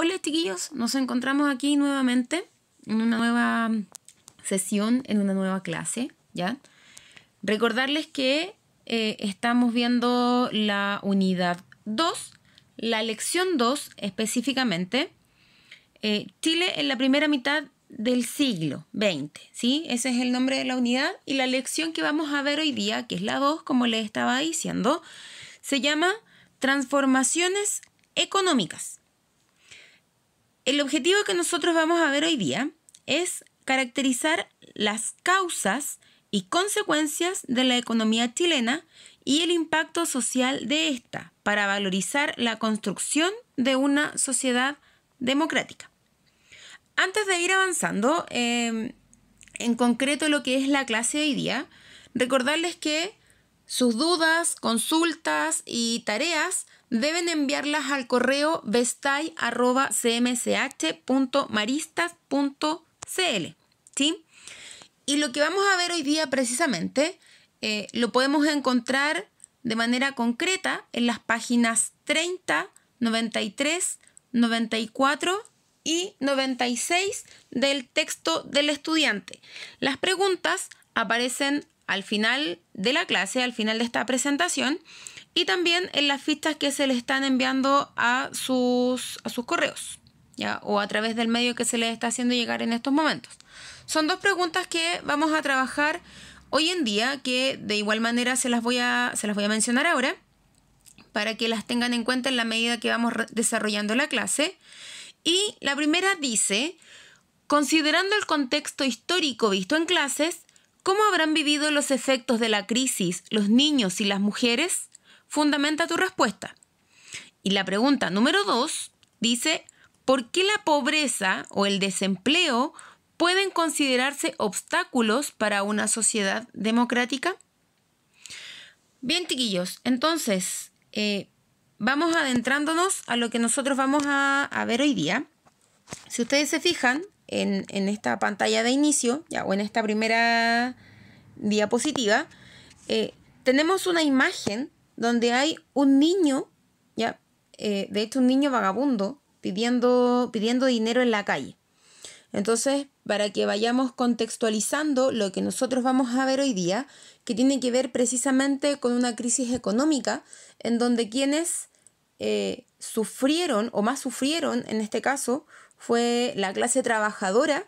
Hola chiquillos, nos encontramos aquí nuevamente en una nueva sesión, en una nueva clase, ¿ya? Recordarles que eh, estamos viendo la unidad 2, la lección 2 específicamente, eh, Chile en la primera mitad del siglo XX, ¿sí? Ese es el nombre de la unidad y la lección que vamos a ver hoy día, que es la 2, como les estaba diciendo, se llama Transformaciones Económicas. El objetivo que nosotros vamos a ver hoy día es caracterizar las causas y consecuencias de la economía chilena y el impacto social de esta para valorizar la construcción de una sociedad democrática. Antes de ir avanzando, eh, en concreto lo que es la clase de hoy día, recordarles que sus dudas, consultas y tareas deben enviarlas al correo vestai.cmsh.maristas.cl. ¿sí? Y lo que vamos a ver hoy día precisamente eh, lo podemos encontrar de manera concreta en las páginas 30, 93, 94 y 96 del texto del estudiante. Las preguntas aparecen al final de la clase, al final de esta presentación, y también en las fichas que se le están enviando a sus, sus correos, ¿ya? o a través del medio que se les está haciendo llegar en estos momentos. Son dos preguntas que vamos a trabajar hoy en día, que de igual manera se las voy a, se las voy a mencionar ahora, para que las tengan en cuenta en la medida que vamos desarrollando la clase. Y la primera dice, considerando el contexto histórico visto en clases, ¿Cómo habrán vivido los efectos de la crisis los niños y las mujeres? Fundamenta tu respuesta. Y la pregunta número dos dice, ¿por qué la pobreza o el desempleo pueden considerarse obstáculos para una sociedad democrática? Bien, chiquillos, entonces eh, vamos adentrándonos a lo que nosotros vamos a ver hoy día. Si ustedes se fijan, en, esta pantalla de inicio, ya, o en esta primera diapositiva, eh, tenemos una imagen donde hay un niño, ya, eh, de hecho un niño vagabundo, pidiendo, pidiendo dinero en la calle. Entonces, para que vayamos contextualizando lo que nosotros vamos a ver hoy día, que tiene que ver precisamente con una crisis económica, en donde quienes eh, sufrieron o más sufrieron, en este caso, fue la clase trabajadora,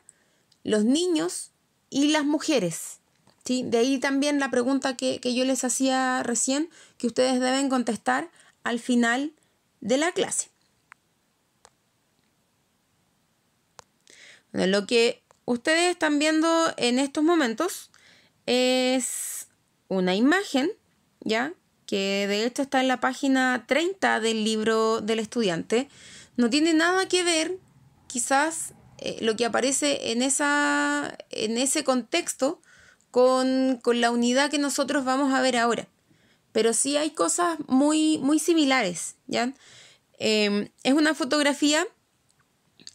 los niños y las mujeres. ¿sí? De ahí también la pregunta que, yo les hacía recién, que ustedes deben contestar al final de la clase. lo que ustedes están viendo en estos momentos es una imagen, ¿ya? Que de hecho está en la página 30 del libro del estudiante. No tiene nada que ver quizás eh, lo que aparece en, esa, en ese contexto con, la unidad que nosotros vamos a ver ahora. Pero sí hay cosas muy, muy similares, ¿ya? Em, es una fotografía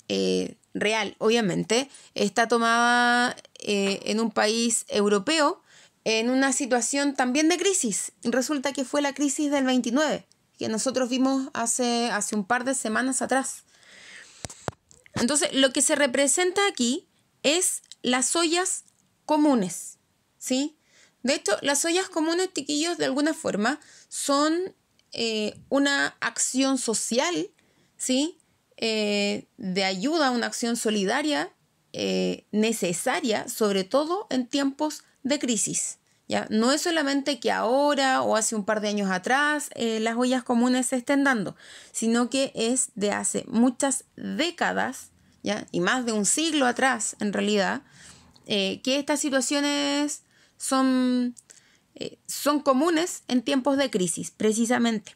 eh, real, obviamente. Está tomada eh, en un país europeo, en una situación también de crisis. Resulta que fue la crisis del 29, que nosotros vimos hace, hace un par de semanas atrás. Entonces, lo que se representa aquí es las ollas comunes, ¿sí? De hecho, las ollas comunes, tiquillos, de alguna forma, son eh, una acción social, ¿sí? Eh, de ayuda, una acción solidaria eh, necesaria, sobre todo en tiempos de crisis. No es solamente que ahora o hace un par de años atrás eh, las ollas comunes se estén dando, sino que es de hace muchas décadas, ¿ya? Y más de un siglo atrás, en realidad, eh, que estas situaciones son, eh, son comunes en tiempos de crisis, precisamente,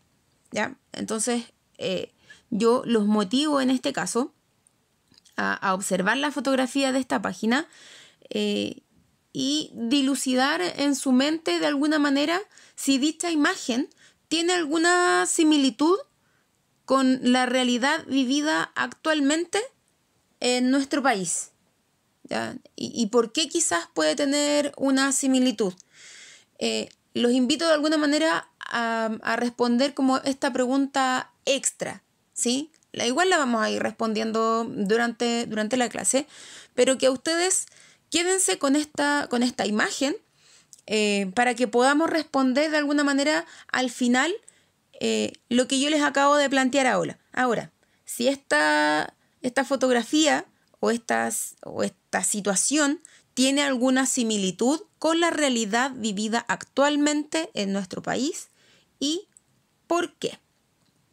¿ya? Entonces, yo los motivo en este caso a, observar la fotografía de esta página y dilucidar en su mente de alguna manera si dicha imagen tiene alguna similitud con la realidad vivida actualmente en nuestro país. Y, por qué quizás puede tener una similitud. Eh, los invito de alguna manera a, responder como esta pregunta extra, ¿sí? La, igual la vamos a ir respondiendo durante, durante la clase, pero que a ustedes Quédense con esta, con esta imagen eh, para que podamos responder de alguna manera al final eh, lo que yo les acabo de plantear ahora. Ahora, si esta, esta fotografía o, estas, o esta situación tiene alguna similitud con la realidad vivida actualmente en nuestro país y por qué.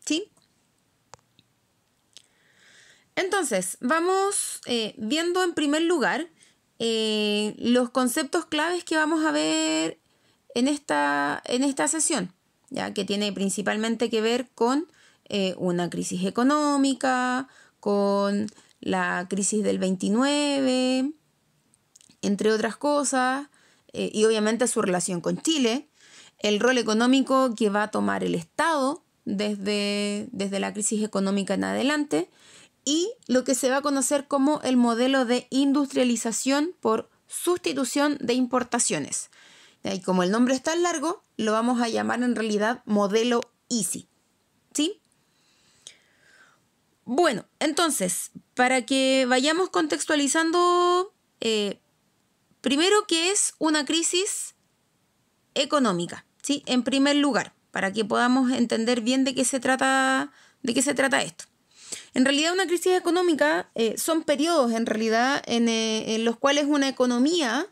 ¿Sí? Entonces, vamos eh, viendo en primer lugar eh, los conceptos claves que vamos a ver en esta, sesión, ya que tiene principalmente que ver con eh, una crisis económica, con la crisis del 29, entre otras cosas, eh, y obviamente su relación con Chile, el rol económico que va a tomar el Estado desde la crisis económica en adelante, y lo que se va a conocer como el modelo de industrialización por sustitución de importaciones. Y como el nombre es tan largo, lo vamos a llamar en realidad modelo Easy. ¿Sí? Bueno, entonces, para que vayamos contextualizando, eh, primero que es una crisis económica, ¿sí? En primer lugar, para que podamos entender bien de qué se trata, de qué se trata esto. En realidad una crisis económica eh, son periodos en realidad en, eh, los cuales una economía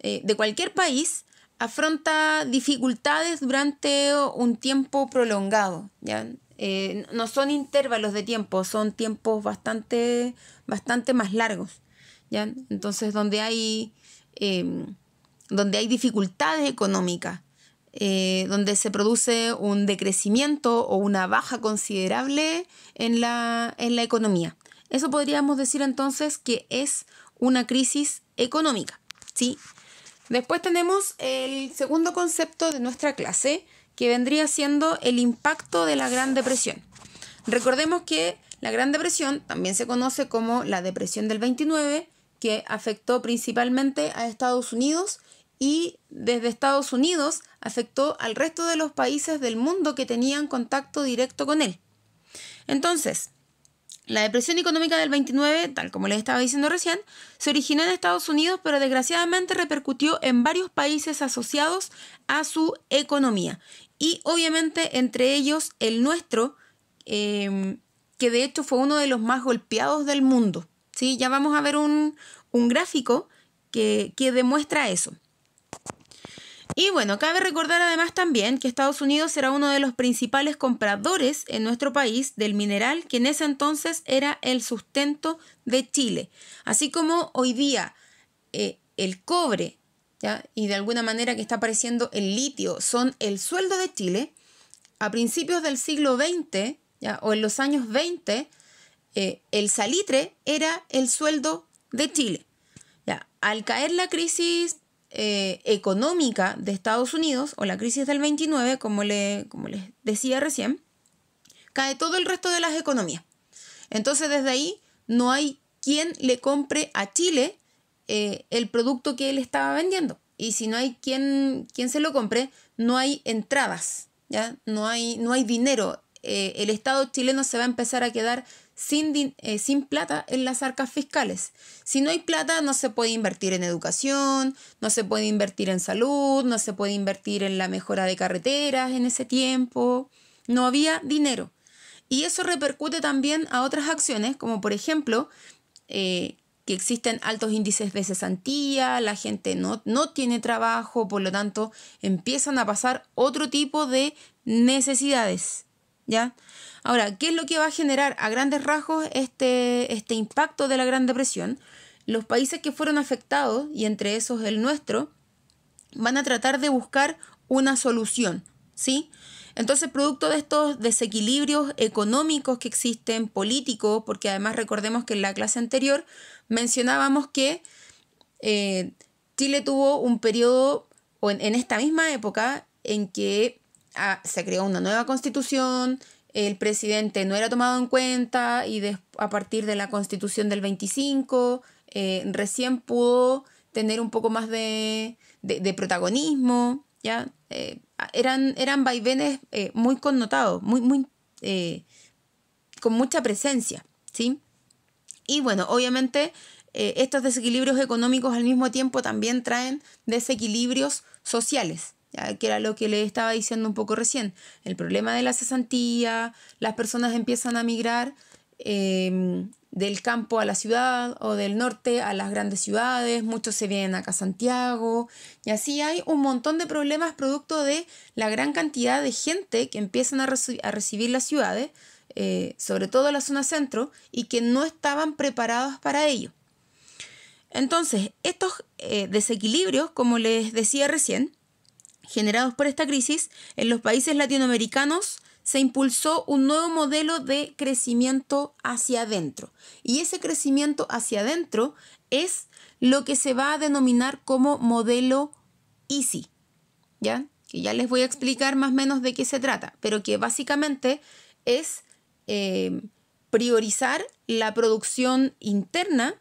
eh, de cualquier país afronta dificultades durante un tiempo prolongado. ¿ya? no son intervalos de tiempo, son tiempos bastante, bastante más largos. ¿ya? Entonces donde hay, em, donde hay dificultades económicas eh, donde se produce un decrecimiento o una baja considerable en la, en la economía. Eso podríamos decir entonces que es una crisis económica. ¿sí? Después tenemos el segundo concepto de nuestra clase, que vendría siendo el impacto de la Gran Depresión. Recordemos que la Gran Depresión también se conoce como la Depresión del 29, que afectó principalmente a Estados Unidos y desde Estados Unidos afectó al resto de los países del mundo que tenían contacto directo con él. Entonces, la depresión económica del 29, tal como les estaba diciendo recién, se originó en Estados Unidos, pero desgraciadamente repercutió en varios países asociados a su economía. Y obviamente entre ellos el nuestro, em, que de hecho fue uno de los más golpeados del mundo. ¿sí? Ya vamos a ver un, gráfico que demuestra eso. Y bueno, cabe recordar además también que Estados Unidos era uno de los principales compradores en nuestro país del mineral que en ese entonces era el sustento de Chile. Así como hoy día eh, el cobre y de alguna manera que está apareciendo el litio son el sueldo de Chile, a principios del siglo XX o en los años 20 eh, el salitre era el sueldo de Chile. ¿ya? Al caer la crisis eh, económica de Estados Unidos, o la crisis del 29, como, le, como les decía recién, cae todo el resto de las economías. Entonces desde ahí no hay quien le compre a Chile eh, el producto que él estaba vendiendo. Y si no hay quien, se lo compre, no hay entradas, ¿ya? No hay, no hay dinero eh, el Estado chileno se va a empezar a quedar sin, eh, sin plata en las arcas fiscales. Si no hay plata, no se puede invertir en educación, no se puede invertir en salud, no se puede invertir en la mejora de carreteras en ese tiempo. No había dinero. Y eso repercute también a otras acciones, como por ejemplo eh, que existen altos índices de cesantía, la gente no, no tiene trabajo, por lo tanto empiezan a pasar otro tipo de necesidades. ¿ya? Ahora, ¿qué es lo que va a generar a grandes rasgos este, este impacto de la Gran Depresión? Los países que fueron afectados, y entre esos el nuestro, van a tratar de buscar una solución, ¿sí? Entonces, producto de estos desequilibrios económicos que existen, políticos, porque además recordemos que en la clase anterior mencionábamos que eh, Chile tuvo un periodo, o en, esta misma época, en que se creó una nueva constitución, el presidente no era tomado en cuenta y a partir de la constitución del 25 eh, recién pudo tener un poco más de, protagonismo, ¿ya? Eh, eran, eran vaivenes eh, muy connotados, muy, muy, con mucha presencia, Y bueno, obviamente estos desequilibrios económicos al mismo tiempo también traen desequilibrios sociales, que era lo que le estaba diciendo un poco recién. El problema de la cesantía, las personas empiezan a migrar em, del campo a la ciudad o del norte a las grandes ciudades, muchos se vienen acá a Santiago y así hay un montón de problemas producto de la gran cantidad de gente que empiezan a, recibir las ciudades, eh, sobre todo la zona centro, y que no estaban preparados para ello. Entonces, estos eh, desequilibrios, como les decía recién, generados por esta crisis, en los países latinoamericanos se impulsó un nuevo modelo de crecimiento hacia adentro. Y ese crecimiento hacia adentro es lo que se va a denominar como modelo easy. ¿Ya? Que ya les voy a explicar más o menos de qué se trata, pero que básicamente es eh, priorizar la producción interna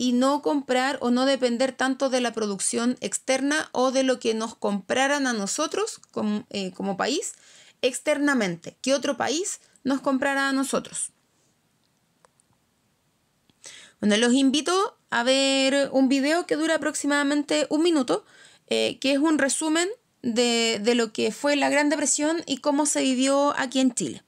y no comprar o no depender tanto de la producción externa o de lo que nos compraran a nosotros eh, como, país externamente, que otro país nos comprara a nosotros. Bueno, los invito a ver un video que dura aproximadamente un minuto, eh, que es un resumen de lo que fue la Gran Depresión y cómo se vivió aquí en Chile.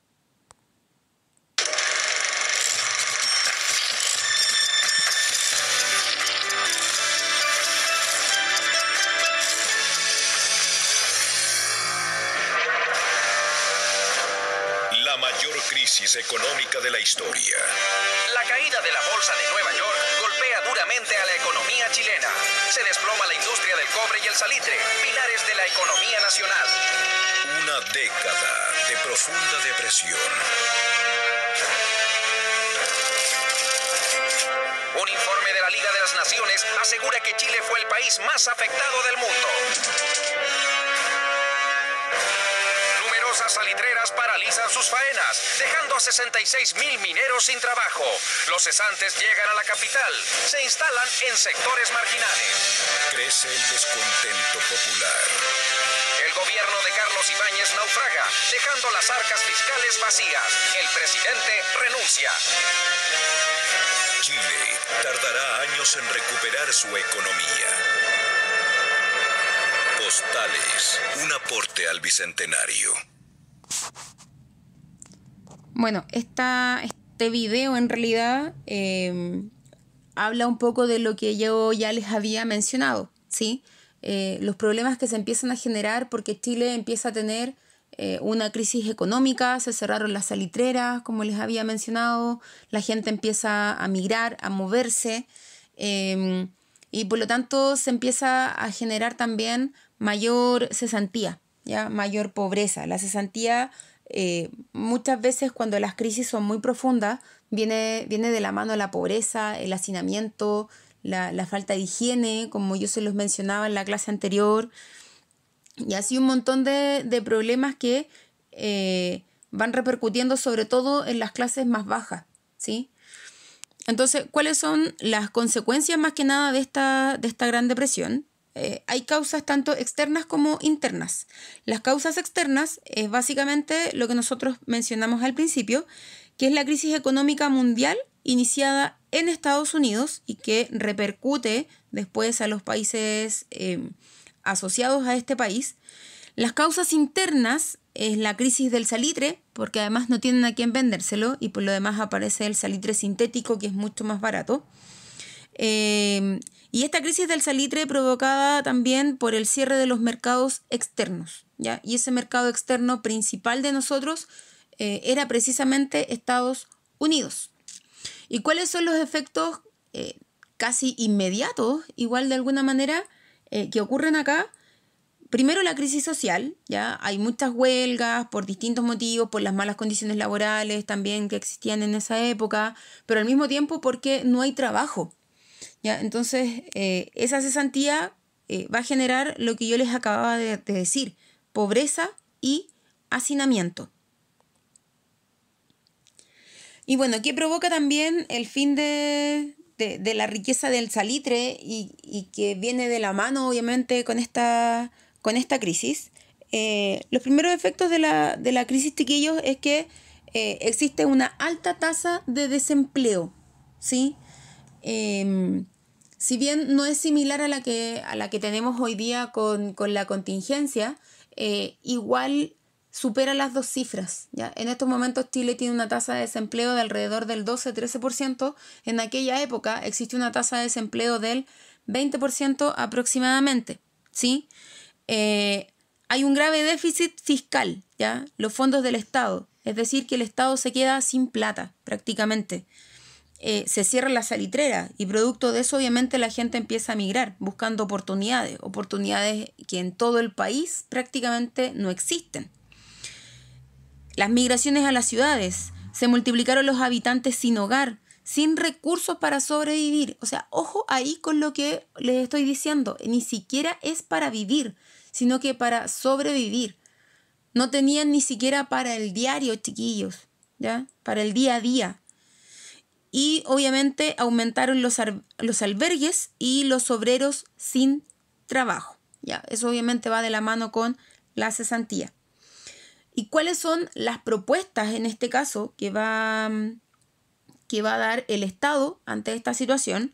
afectado del mundo. Numerosas salitreras paralizan sus faenas, dejando a 66 mil mineros sin trabajo. Los cesantes llegan a la capital, se instalan en sectores marginales. Crece el descontento popular. El gobierno de Carlos Ibáñez naufraga, dejando las arcas fiscales vacías. El presidente renuncia. Chile tardará años en recuperar su economía un aporte al Bicentenario. Bueno, este video en realidad em, habla un poco de lo que yo ya les había mencionado, ¿sí? Eh, los problemas que se empiezan a generar porque Chile empieza a tener eh, una crisis económica, se cerraron las salitreras, como les había mencionado, la gente empieza a migrar, a moverse. Em, y por lo tanto se empieza a generar también mayor cesantía, ¿ya? mayor pobreza. La cesantía eh, muchas veces cuando las crisis son muy profundas viene, viene de la mano la pobreza, el hacinamiento, la, falta de higiene, como yo se los mencionaba en la clase anterior, y así un montón de, problemas que eh, van repercutiendo sobre todo en las clases más bajas, ¿sí? Entonces, ¿cuáles son las consecuencias más que nada de esta, de esta Gran Depresión? Eh, hay causas tanto externas como internas. Las causas externas es básicamente lo que nosotros mencionamos al principio, que es la crisis económica mundial iniciada en Estados Unidos y que repercute después a los países eh, asociados a este país. Las causas internas es la crisis del salitre, porque además no tienen a quién vendérselo y por lo demás aparece el salitre sintético que es mucho más barato. Em, y esta crisis del salitre provocada también por el cierre de los mercados externos, ¿ya? Y ese mercado externo principal de nosotros eh, era precisamente Estados Unidos. ¿Y cuáles son los efectos eh, casi inmediatos, igual de alguna manera, eh, que ocurren acá? primero la crisis social, ¿ya? Hay muchas huelgas por distintos motivos, por las malas condiciones laborales también que existían en esa época, pero al mismo tiempo porque no hay trabajo, ¿ya? Entonces, eh, esa cesantía eh, va a generar lo que yo les acababa de, decir, pobreza y hacinamiento. Y bueno, ¿qué provoca también el fin de, la riqueza del salitre y, y, que viene de la mano, obviamente, con esta con esta crisis. Eh, los primeros efectos de la, crisis, tiquillos, es que eh, existe una alta tasa de desempleo, ¿sí? Em, si bien no es similar a la que, a la que tenemos hoy día con, la contingencia, eh, igual supera las dos cifras. ¿ya? En estos momentos Chile tiene una tasa de desempleo de alrededor del 12-13%. En aquella época existe una tasa de desempleo del 20% aproximadamente. ¿sí? Eh, hay un grave déficit fiscal, ¿ya? Los fondos del Estado. Es decir, que el Estado se queda sin plata, prácticamente. Eh, se cierra la salitrera y producto de eso obviamente la gente empieza a migrar buscando oportunidades, oportunidades que en todo el país prácticamente no existen. Las migraciones a las ciudades, se multiplicaron los habitantes sin hogar, sin recursos para sobrevivir. O sea, ojo ahí con lo que les estoy diciendo, ni siquiera es para vivir, sino que para sobrevivir. No tenían ni siquiera para el diario, chiquillos, ¿ya? Para el día a día. Y obviamente aumentaron los, los albergues y los obreros sin trabajo, ¿ya? Eso obviamente va de la mano con la cesantía. ¿Y cuáles son las propuestas en este caso que va, que va a dar el Estado ante esta situación?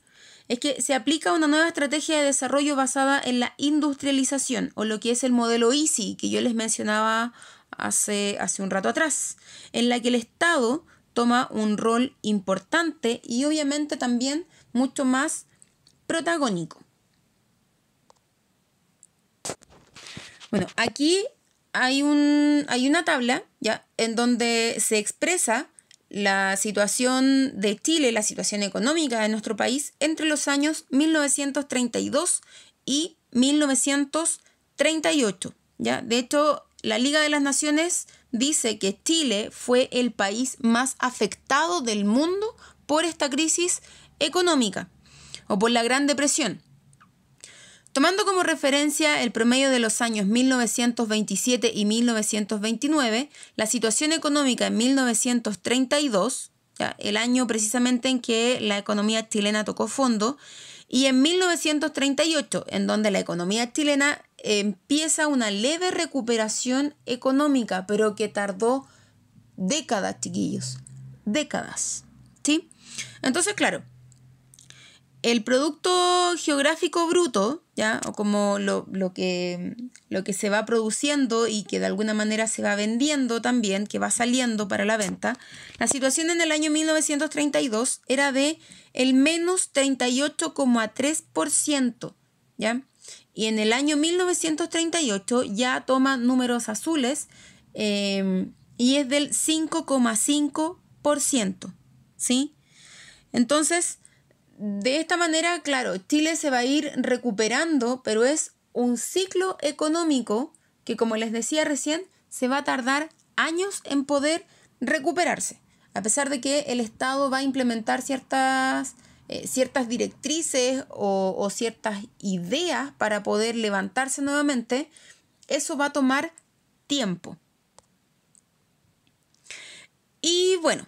es que se aplica una nueva estrategia de desarrollo basada en la industrialización o lo que es el modelo EASY que yo les mencionaba hace, hace un rato atrás, en la que el Estado toma un rol importante y obviamente también mucho más protagónico. Bueno, aquí hay, un, hay una tabla ¿ya? en donde se expresa la situación de Chile, la situación económica de nuestro país entre los años 1932 y 1938. ¿ya? De hecho, la Liga de las Naciones dice que Chile fue el país más afectado del mundo por esta crisis económica o por la Gran Depresión. Tomando como referencia el promedio de los años 1927 y 1929, la situación económica en 1932, el año precisamente en que la economía chilena tocó fondo, y en 1938, en donde la economía chilena empieza una leve recuperación económica, pero que tardó décadas, chiquillos, décadas, ¿sí? Entonces, claro, el producto geográfico bruto, ¿ya? O como lo, que, lo que se va produciendo y que de alguna manera se va vendiendo también, que va saliendo para la venta, la situación en el año 1932 era de el menos 38,3%, ¿ya? Y en el año 1938 ya toma números azules em, y es del 5,5%, ¿sí? Entonces, de esta manera, claro, Chile se va a ir recuperando, pero es un ciclo económico que, como les decía recién, se va a tardar años en poder recuperarse. A pesar de que el Estado va a implementar ciertas, eh, ciertas directrices o ciertas ideas para poder levantarse nuevamente, eso va a tomar tiempo. Y bueno,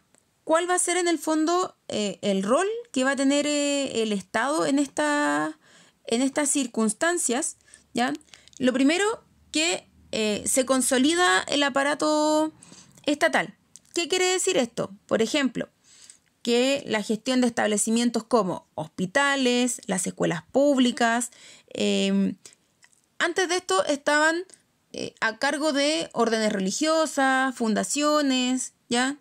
cuál va a ser en el fondo eh, el rol que va a tener eh, el Estado en, esta, en estas circunstancias. ¿ya? Lo primero, que eh, se consolida el aparato estatal. ¿Qué quiere decir esto? Por ejemplo, que la gestión de establecimientos como hospitales, las escuelas públicas, em, antes de esto estaban a cargo de órdenes religiosas, fundaciones, ¿ya?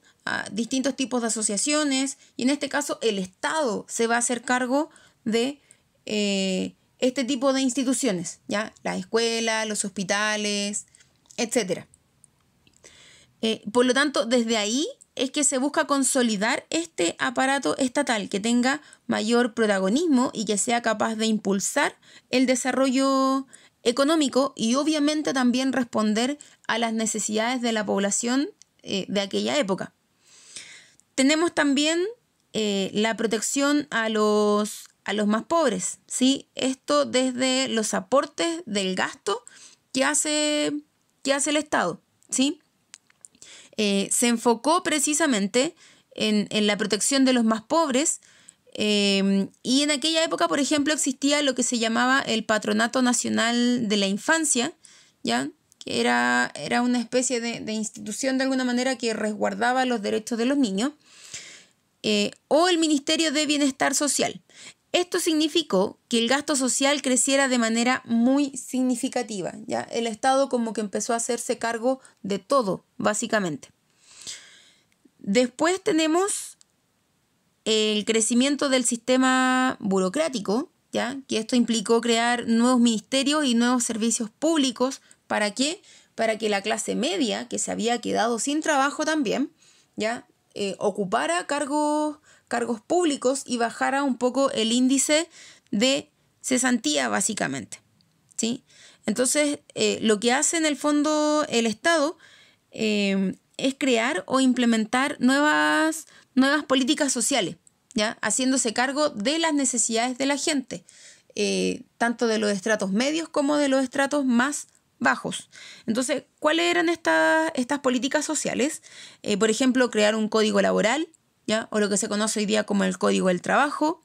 distintos tipos de asociaciones y en este caso el Estado se va a hacer cargo de eh, este tipo de instituciones, ¿ya? Las escuelas, los hospitales, etc. Eh, por lo tanto, desde ahí es que se busca consolidar este aparato estatal que tenga mayor protagonismo y que sea capaz de impulsar el desarrollo económico y obviamente también responder a las necesidades de la población eh, de aquella época. Tenemos también eh, la protección a los, a los más pobres, ¿sí? Esto desde los aportes del gasto que hace, que hace el Estado, ¿sí? Eh, se enfocó precisamente en, la protección de los más pobres em, y en aquella época, por ejemplo, existía lo que se llamaba el Patronato Nacional de la Infancia, ¿ya? que era, era una especie de institución de alguna manera que resguardaba los derechos de los niños. Eh, o el Ministerio de Bienestar Social. Esto significó que el gasto social creciera de manera muy significativa. ¿ya? El Estado como que empezó a hacerse cargo de todo, básicamente. Después tenemos el crecimiento del sistema burocrático, ¿ya? que esto implicó crear nuevos ministerios y nuevos servicios públicos. ¿Para qué? Para que la clase media, que se había quedado sin trabajo también, ¿ya? Eh, ocupara cargos, cargos públicos y bajara un poco el índice de cesantía, básicamente. ¿sí? Entonces, eh, lo que hace en el fondo el Estado em, es crear o implementar nuevas, nuevas políticas sociales, ¿ya? haciéndose cargo de las necesidades de la gente, eh, tanto de los estratos medios como de los estratos más bajos. Entonces, ¿cuáles eran estas políticas sociales? Eh, por ejemplo, crear un código laboral, ¿ya? o lo que se conoce hoy día como el código del trabajo,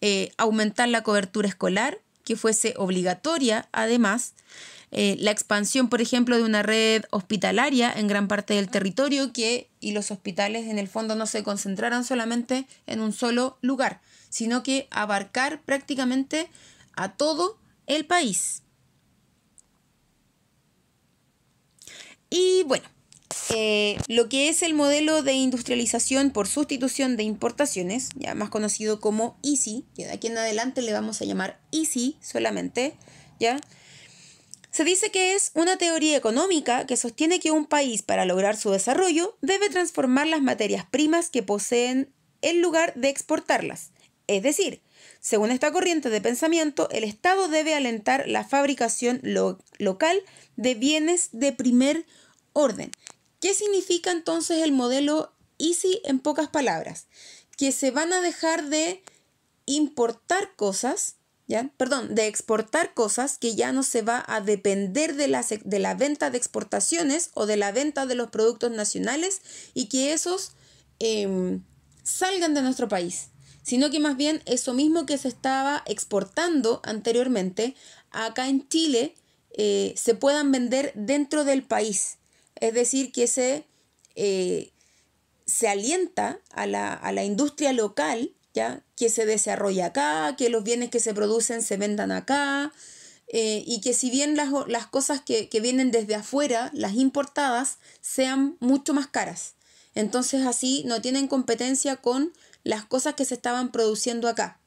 eh, aumentar la cobertura escolar, que fuese obligatoria, además, eh, la expansión, por ejemplo, de una red hospitalaria en gran parte del territorio que, y los hospitales en el fondo no se concentraran solamente en un solo lugar, sino que abarcar prácticamente a todo el país. Y bueno, eh, lo que es el modelo de industrialización por sustitución de importaciones, ya más conocido como EASY, que de aquí en adelante le vamos a llamar EASY solamente, ¿ya? Se dice que es una teoría económica que sostiene que un país para lograr su desarrollo debe transformar las materias primas que poseen en lugar de exportarlas, es decir, según esta corriente de pensamiento, el Estado debe alentar la fabricación local de bienes de primer orden. ¿Qué significa entonces el modelo Easy en pocas palabras? Que se van a dejar de importar cosas, ¿ya? perdón, de exportar cosas que ya no se va a depender de la, de la venta de exportaciones o de la venta de los productos nacionales y que esos em, salgan de nuestro país sino que más bien eso mismo que se estaba exportando anteriormente, acá en Chile eh, se puedan vender dentro del país. Es decir, que se, eh, se alienta a la, industria local, ¿ya? que se desarrolla acá, que los bienes que se producen se vendan acá, eh, y que si bien las, cosas que, vienen desde afuera, las importadas, sean mucho más caras. Entonces así no tienen competencia con las cosas que se estaban produciendo acá.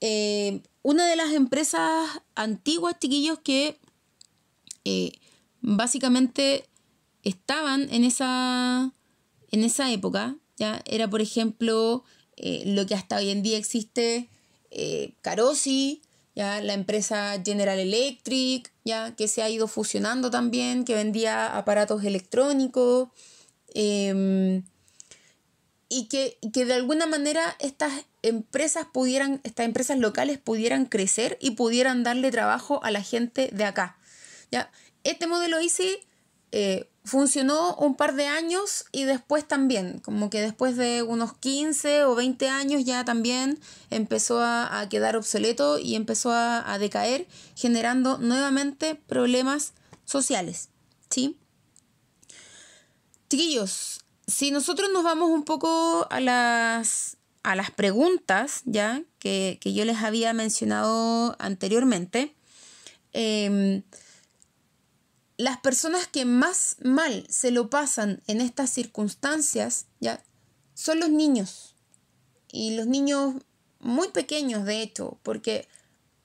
Eh, una de las empresas antiguas, chiquillos, que eh, básicamente estaban en esa, en esa época, ¿ya? era por ejemplo eh, lo que hasta hoy en día existe Carosi, ¿ya? la empresa General Electric, ¿ya? que se ha ido fusionando también, que vendía aparatos electrónicos. Em, y que, que, de alguna manera estas empresas pudieran, estas empresas locales pudieran crecer y pudieran darle trabajo a la gente de acá. ¿ya? Este modelo ICI eh, funcionó un par de años y después también, como que después de unos 15 o 20 años ya también empezó a, quedar obsoleto y empezó a, decaer, generando nuevamente problemas sociales. ¿sí? Chiquillos, si nosotros nos vamos un poco a las, a las preguntas, ¿ya? Que, yo les había mencionado anteriormente, em, las personas que más mal se lo pasan en estas circunstancias, ¿ya? Son los niños. Y los niños muy pequeños, de hecho, porque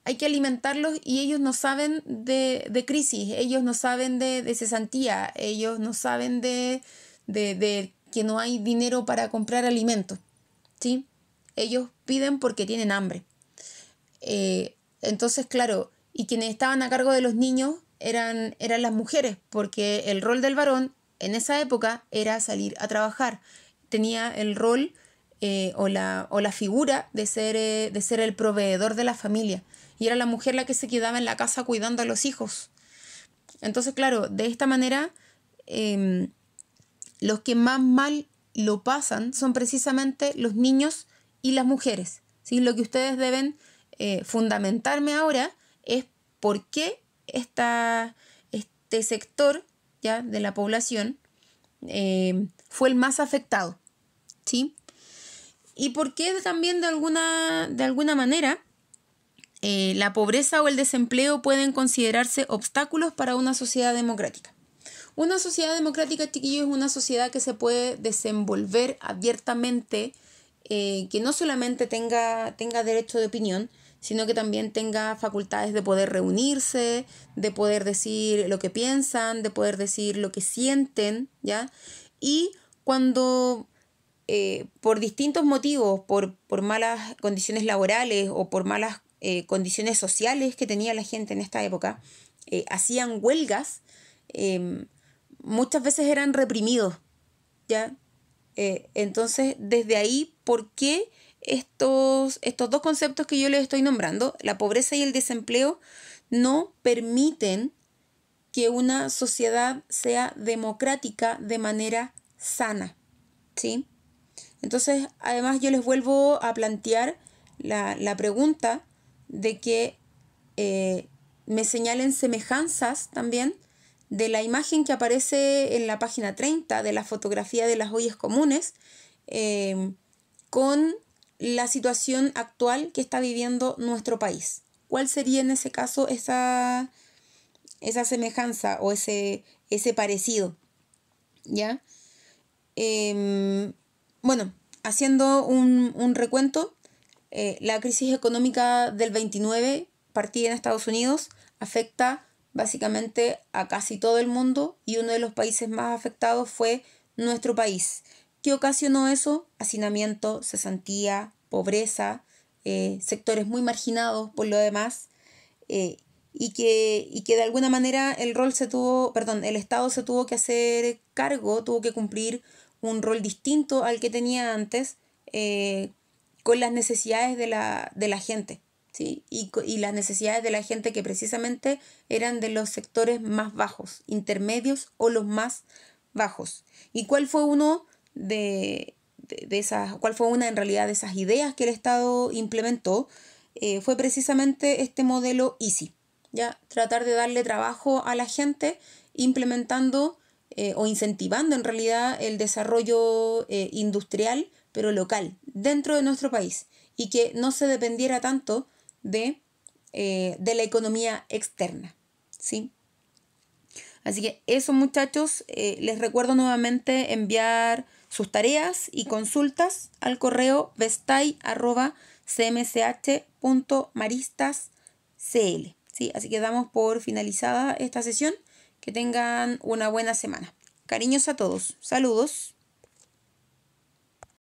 hay que alimentarlos y ellos no saben de, crisis, ellos no saben de, cesantía, ellos no saben de, de, que no hay dinero para comprar alimentos. ¿sí? Ellos piden porque tienen hambre. Eh, entonces, claro, y quienes estaban a cargo de los niños eran, eran las mujeres, porque el rol del varón en esa época era salir a trabajar. Tenía el rol eh, o, la, o, la, figura de ser, eh, de ser el proveedor de la familia. Y era la mujer la que se quedaba en la casa cuidando a los hijos. Entonces, claro, de esta manera em, los que más mal lo pasan son precisamente los niños y las mujeres. ¿sí? Lo que ustedes deben eh, fundamentarme ahora es por qué este sector ya de la población eh, fue el más afectado. ¿sí? Y por qué también de alguna, de alguna manera eh, la pobreza o el desempleo pueden considerarse obstáculos para una sociedad democrática. Una sociedad democrática, Chiquillo, es una sociedad que se puede desenvolver abiertamente, eh, que no solamente tenga, tenga derecho de opinión, sino que también tenga facultades de poder reunirse, de poder decir lo que piensan, de poder decir lo que sienten, ¿ya? Y cuando eh, por distintos motivos, por, por, malas condiciones laborales o por malas eh, condiciones sociales que tenía la gente en esta época, hacían huelgas, em, muchas veces eran reprimidos, ¿ya? Eh, entonces, desde ahí, ¿por qué estos, estos dos conceptos que yo les estoy nombrando, la pobreza y el desempleo, no permiten que una sociedad sea democrática de manera sana? Entonces, además, yo les vuelvo a plantear la, pregunta de que eh, me señalen semejanzas también de la imagen que aparece en la página 30 de la fotografía de las ollas comunes em, con la situación actual que está viviendo nuestro país. ¿Cuál sería en ese caso esa, esa semejanza o ese, ese parecido? ¿Ya? Em, bueno, haciendo un, recuento, eh, la crisis económica del 29, partida en Estados Unidos, afecta básicamente a casi todo el mundo y uno de los países más afectados fue nuestro país. ¿Qué ocasionó eso? Hacinamiento, cesantía, pobreza, eh, sectores muy marginados por lo demás, eh, y, que, que de alguna manera el rol se tuvo, perdón, el Estado se tuvo que hacer cargo, tuvo que cumplir un rol distinto al que tenía antes eh, con las necesidades de la, de la gente. Y, las necesidades de la gente que precisamente eran de los sectores más bajos, intermedios o los más bajos. ¿Y cuál fue uno de, esas, cuál fue una en realidad de esas ideas que el Estado implementó? Eh, fue precisamente este modelo Easy, ¿ya? Tratar de darle trabajo a la gente implementando eh, o incentivando en realidad el desarrollo eh, industrial, pero local, dentro de nuestro país, y que no se dependiera tanto eh, de, la economía externa. ¿sí? Así que eso muchachos, eh, les recuerdo nuevamente enviar sus tareas y consultas al correo vestai.cmsh.maristascl. ¿sí? Así que damos por finalizada esta sesión. Que tengan una buena semana. Cariños a todos. Saludos.